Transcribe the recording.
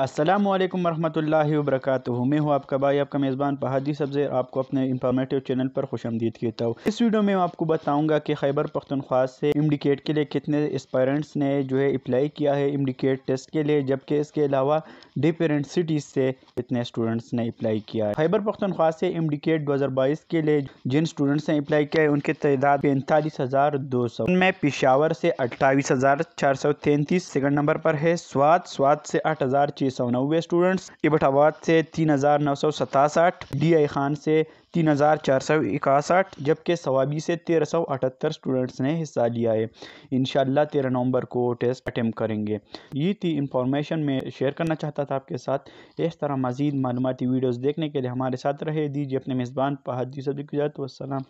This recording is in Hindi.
असलम वरहमल वरक मैं हूँ आपका भाई आपका मेज़बान पहाड़ी सब्ज़े आपको अपने इंफॉर्मेटिव चैनल पर खुश आमदीद कहता हूँ इस वीडियो में आपको बताऊंगा कि खैबर पख्तनख्वा से इंडिकेट के लिए कितने एस्पायरेंट्स ने जो है अप्लाई किया है इंडिकेट टेस्ट के लिए जबकि इसके अलावा डिफरेंट सिटीज़ से कितने स्टूडेंट्स ने अप्लाई किया है खैबर पख्तनख्वा से इंडिकेट दो हज़ार बाईस के लिए जिन स्टूडेंट्स ने अप्लाई किया है उनकी तदाद पैंतालीस हज़ार दो सौ उनमें पिशावर से अट्ठाईस हज़ार चार सौ तैंतीस सेकंड नंबर पर है स्वाद स्वाद से आठ हज़ार सौ नब्बे स्टूडेंट्स इबटाबाद से तीन हज़ार नौ सौ सतासठ डी आई खान से तीन हज़ार चार सौ इकासठ जबकि सवाबी से तेरह सौ अठहत्तर स्टूडेंट्स ने हिस्सा लिया है इन तेरह नवंबर को टेस्ट अटैम्प करेंगे ये थी इंफॉर्मेशन मैं शेयर करना चाहता था आपके साथ इस तरह मज़ीद मालूमती वीडियोज़ देखने के लिए हमारे साथ रहे दीजिए अपने मेज़बान पहादी हदी सब्जी की जात वसलम